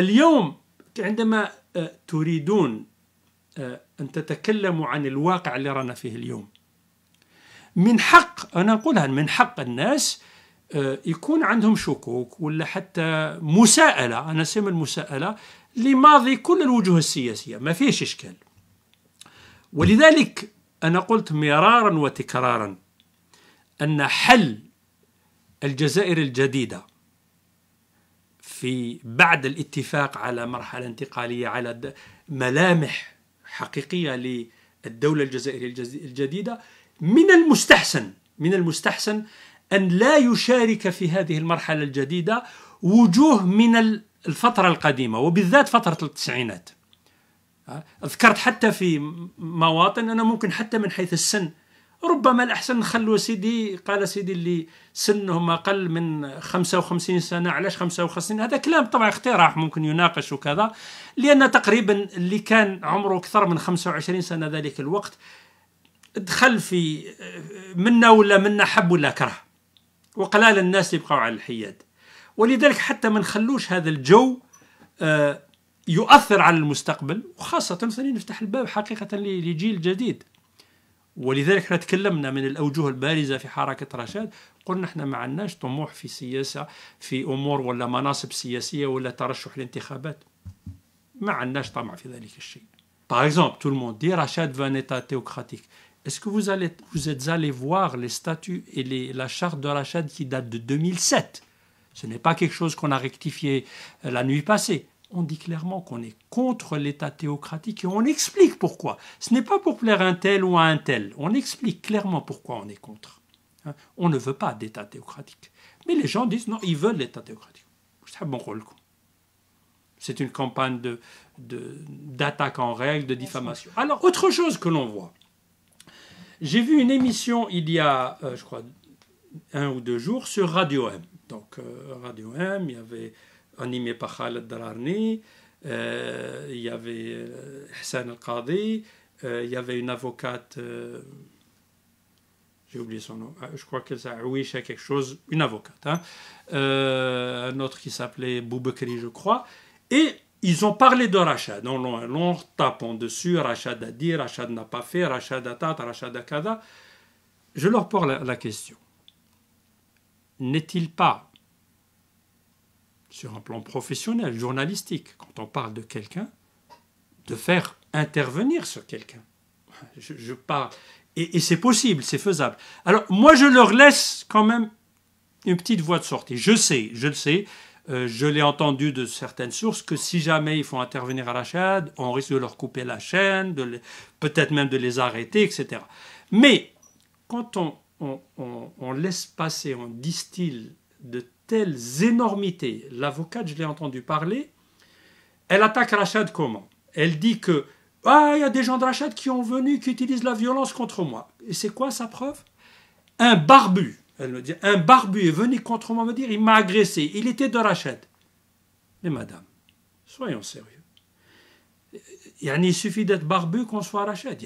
اليوم عندما آه، تريدون آه، أن تتكلموا عن الواقع اللي رانا فيه اليوم من حق أنا نقولها من حق الناس آه، يكون عندهم شكوك ولا حتى مساءلة أنا نسمي المساءلة لماضي كل الوجوه السياسية ما فيش إشكال ولذلك أنا قلت مرارا وتكرارا أن حل الجزائر الجديدة في بعد الاتفاق على مرحلة انتقالية على ملامح حقيقية للدولة الجزائرية الجديدة من المستحسن من المستحسن أن لا يشارك في هذه المرحلة الجديدة وجوه من الفترة القديمة وبالذات فترة التسعينات أه؟ أذكرت حتى في مواطن أنا ممكن حتى من حيث السن ربما الأحسن نخلو سيدي قال سيدي اللي سنهم أقل من 55 سنة علاش 55 هذا كلام طبعا اقتراح ممكن يناقش وكذا لأن تقريبا اللي كان عمره أكثر من 25 سنة ذلك الوقت دخل في منا ولا منا حب ولا كره وقلال الناس يبقوا على الحياد ولذلك حتى ما نخلوش هذا الجو آه، يؤثر على المستقبل وخاصة ثاني نفتح الباب حقيقة لجيل جديد Et c'est pour cela que nous avons parlé de nos visages sur le mouvement de Rachid. Nous avons dit qu'il n'y avait pas d'intérêt dans la politique, dans les événements ou les événements politiques, ou dans les élections. Il n'y avait pas d'intérêt dans cela. Par exemple, tout le monde dit que Rachid veut un État théocratique. Est-ce que vous allez voir les statuts et la charte de Rachid qui date de 2007 Ce n'est pas quelque chose qu'on a rectifié euh, la nuit passée on dit clairement qu'on est contre l'État théocratique et on explique pourquoi. Ce n'est pas pour plaire à un tel ou à un tel. On explique clairement pourquoi on est contre. Hein. On ne veut pas d'État théocratique. Mais les gens disent non, ils veulent l'État théocratique. C'est un bon rôle. C'est une campagne de, d'attaque en règle, de diffamation. Alors, autre chose que l'on voit. J'ai vu une émission il y a, euh, je crois, un ou deux jours sur Radio M. Donc, euh, Radio M, il y avait animé par Khaled euh, il y avait euh, Hassan Al-Qadi, euh, il y avait une avocate, j'ai oublié son nom, ah, je crois que c'est oui, c'est quelque chose, une avocate, hein. un autre qui s'appelait Boubekri, je crois, et ils ont parlé de Rachad, on long, long, tapant dessus, Rachad a dit, Rachad n'a pas fait, Rachad a tat, Rachad a kada. Je leur pose la question. N'est-il pas sur un plan professionnel, journalistique, quand on parle de quelqu'un, de faire intervenir sur quelqu'un. Je, parle. Et, c'est possible, c'est faisable. Alors, moi, je leur laisse quand même une petite voie de sortie. Je sais, je le sais, euh, je l'ai entendu de certaines sources que si jamais ils font intervenir à la chaîne, on risque de leur couper la chaîne, peut-être même de les arrêter, etc. Mais quand on, on laisse passer, on distille de telles énormités. L'avocate, je l'ai entendu parler, elle attaque Rachad comment Elle dit que ah, il y a des gens de Rachad qui ont venu, qui utilisent la violence contre moi. Et c'est quoi sa preuve Un barbu, elle me dit, un barbu est venu contre moi me dire, il m'a agressé, il était de Rachad. Mais madame, soyons sérieux. Il suffit d'être barbu qu'on soit Rachad.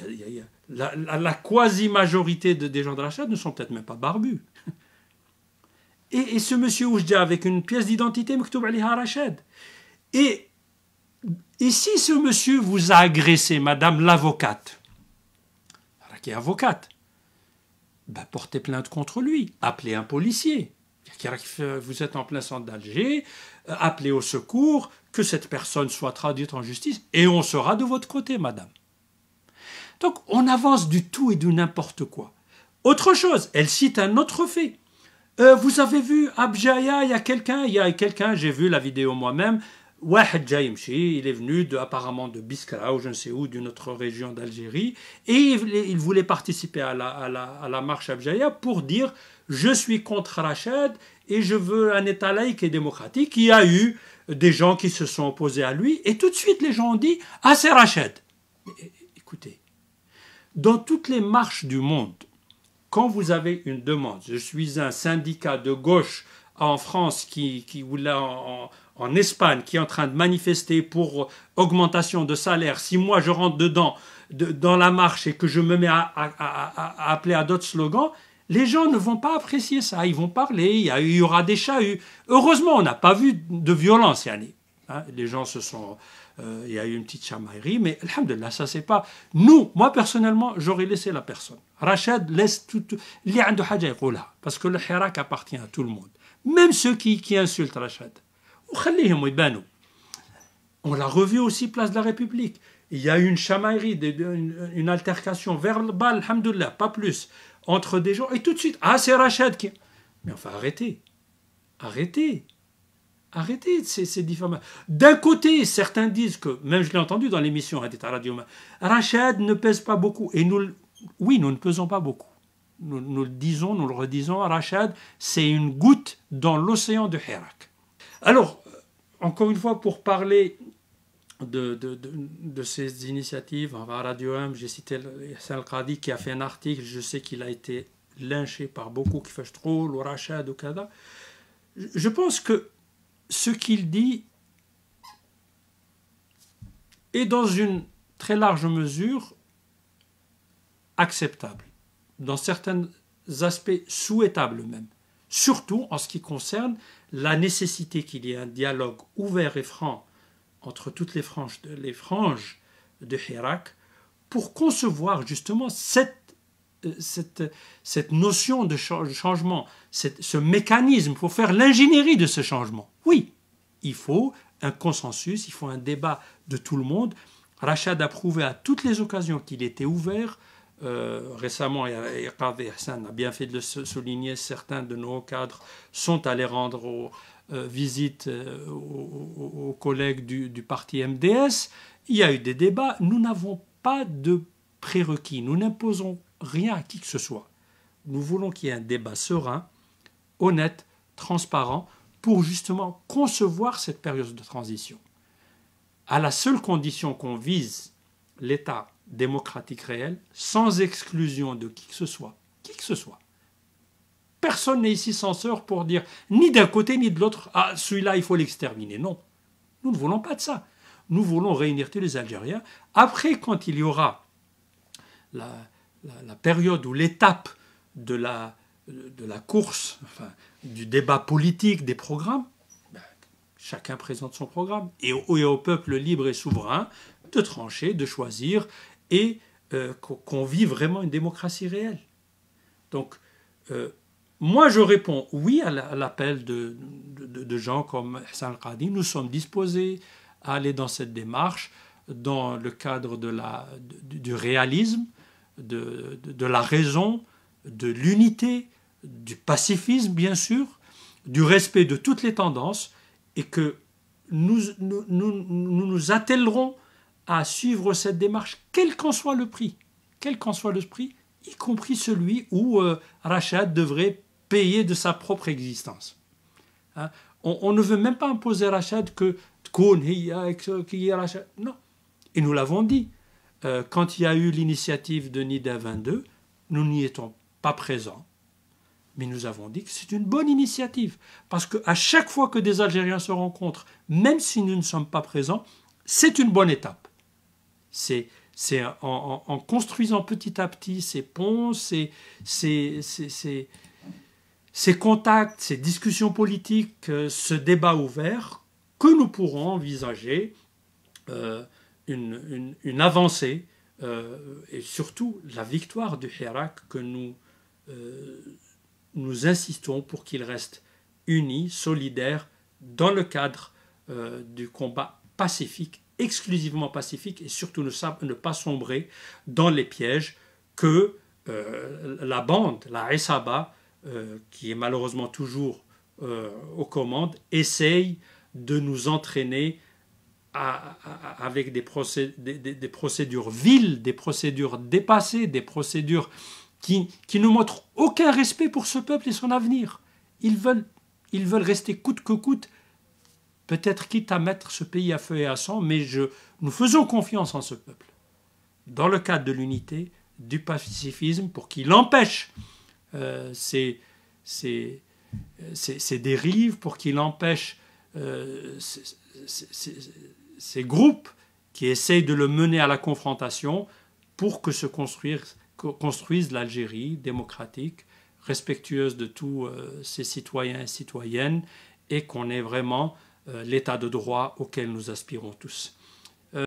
La, quasi-majorité des gens de Rachad ne sont peut-être même pas barbus. Et, ce monsieur dis avec une pièce d'identité, Et, et si ce monsieur vous a agressé, madame l'avocate, qui est avocate, ben, portez plainte contre lui, appelez un policier. Vous êtes en plein centre d'Alger, euh, appelez au secours, que cette personne soit traduite en justice, et on sera de votre côté, madame. Donc on avance du tout et du n'importe quoi. Autre chose, elle cite un autre fait. Euh, vous avez vu Abjaya, il y a quelqu'un, il y a quelqu'un, j'ai vu la vidéo moi-même. Wahed Jaimchi, il est venu de, apparemment de Biskra ou je ne sais où, d'une autre région d'Algérie, et il, il, voulait participer à la, à la, marche Abjaya pour dire je suis contre Rachid et je veux un État laïque et démocratique. Il y a eu des gens qui se sont opposés à lui, et tout de suite les gens ont dit ah c'est Rachid. écoutez, dans toutes les marches du monde, quand vous avez une demande, je suis un syndicat de gauche en France qui, qui ou en, Espagne qui est en train de manifester pour augmentation de salaire, si moi je rentre dedans, de, dans la marche et que je me mets à, appeler à d'autres slogans, les gens ne vont pas apprécier ça. Ils vont parler, il y, aura des chahuts. Heureusement, on n'a pas vu de violence, Yannick. Hein, les gens se sont. Euh, il y a eu une petite chamaillerie, mais Alhamdulillah, ça c'est pas. Nous, moi personnellement, j'aurais laissé la personne. Rachad laisse tout. Parce que le hirak appartient à tout le monde. Même ceux qui, insultent Rachad. Ben, On l'a revu aussi, place de la République. Il y a eu une chamaillerie, une, altercation vers le bas, Alhamdulillah, pas plus, entre des gens. Et tout de suite, ah, c'est Rachad qui. Mais enfin, arrêtez. Arrêtez. Arrêtez ces, ces diffamations. D'un côté, certains disent que, même je l'ai entendu dans l'émission Radio Radio, Rachad ne pèse pas beaucoup. Et nous, oui, nous ne pesons pas beaucoup. Nous, le disons, nous le redisons, Rachad, c'est une goutte dans l'océan de Herak. Alors, euh, encore une fois, pour parler de, de, ces initiatives, à Radio M, j'ai cité Hassan al qui a fait un article, je sais qu'il a été lynché par beaucoup, qui fâchent trop, le Rachad, ou Kada. Je pense que ce qu'il dit est dans une très large mesure acceptable, dans certains aspects souhaitables même, surtout en ce qui concerne la nécessité qu'il y ait un dialogue ouvert et franc entre toutes les franges de, les franges de Hirak pour concevoir justement cette euh, cette, cette notion de changement, cette, ce mécanisme, pour faire l'ingénierie de ce changement. Oui, il faut un consensus, il faut un débat de tout le monde. Rachad a prouvé à toutes les occasions qu'il était ouvert. Euh, récemment, Irkav et Hassan a bien fait de le souligner, certains de nos cadres sont allés rendre euh, visite euh, aux, collègues du, du parti MDS. Il y a eu des débats. Nous n'avons pas de prérequis. Nous n'imposons rien à qui que ce soit. Nous voulons qu'il y ait un débat serein, honnête, transparent, pour justement concevoir cette période de transition. À la seule condition qu'on vise l'État démocratique réel, sans exclusion de qui que ce soit. Qui que ce soit. Personne n'est ici censeur pour dire, ni d'un côté ni de l'autre, ah, celui-là, il faut l'exterminer. Non. Nous ne voulons pas de ça. Nous voulons réunir tous les Algériens. Après, quand il y aura la, période ou l'étape de la, de la course, du débat politique, des programmes, ben, chacun présente son programme. Et au, peuple libre et souverain de trancher, de choisir, et euh, qu'on vit vraiment une démocratie réelle. Donc, euh, moi, je réponds oui à l'appel de, de, gens comme Hassan Nous sommes disposés à aller dans cette démarche, dans le cadre de la, du réalisme, de, de, la raison, de l'unité, du pacifisme bien sûr, du respect de toutes les tendances, et que nous nous, nous, attellerons à suivre cette démarche, quel qu'en soit le prix, quel qu'en soit le prix, y compris celui où euh, Rachad devrait payer de sa propre existence. Hein? On, ne veut même pas imposer à Rachad que Non. Et nous l'avons dit, euh, quand il y a eu l'initiative de NIDA 22, nous n'y étions pas présents. Mais nous avons dit que c'est une bonne initiative. Parce qu'à chaque fois que des Algériens se rencontrent, même si nous ne sommes pas présents, c'est une bonne étape. C'est en, construisant petit à petit ces ponts, ces, contacts, ces discussions politiques, euh, ce débat ouvert, que nous pourrons envisager euh, une, avancée euh, et surtout la victoire du Hirak que nous, euh, nous insistons pour qu'il reste uni, solidaire, dans le cadre euh, du combat pacifique, exclusivement pacifique, et surtout ne, ne pas sombrer dans les pièges que la bande, la Esaba, qui est malheureusement toujours aux commandes, essaye de nous entraîner avec des, des, procédures viles, des procédures dépassées, des procédures qui, ne montrent aucun respect pour ce peuple et son avenir. Ils veulent, rester coûte que coûte, peut-être quitte à mettre ce pays à feu et à sang, mais je, nous faisons confiance en ce peuple, dans le cadre de l'unité, du pacifisme, pour qu'il empêche euh, ces, dérives, pour qu'il empêche... Euh, ces, ces groupes qui essayent de le mener à la confrontation pour que se construise, l'Algérie démocratique, respectueuse de tous euh, ses citoyens et citoyennes, et qu'on ait vraiment euh, l'état de droit auquel nous aspirons tous.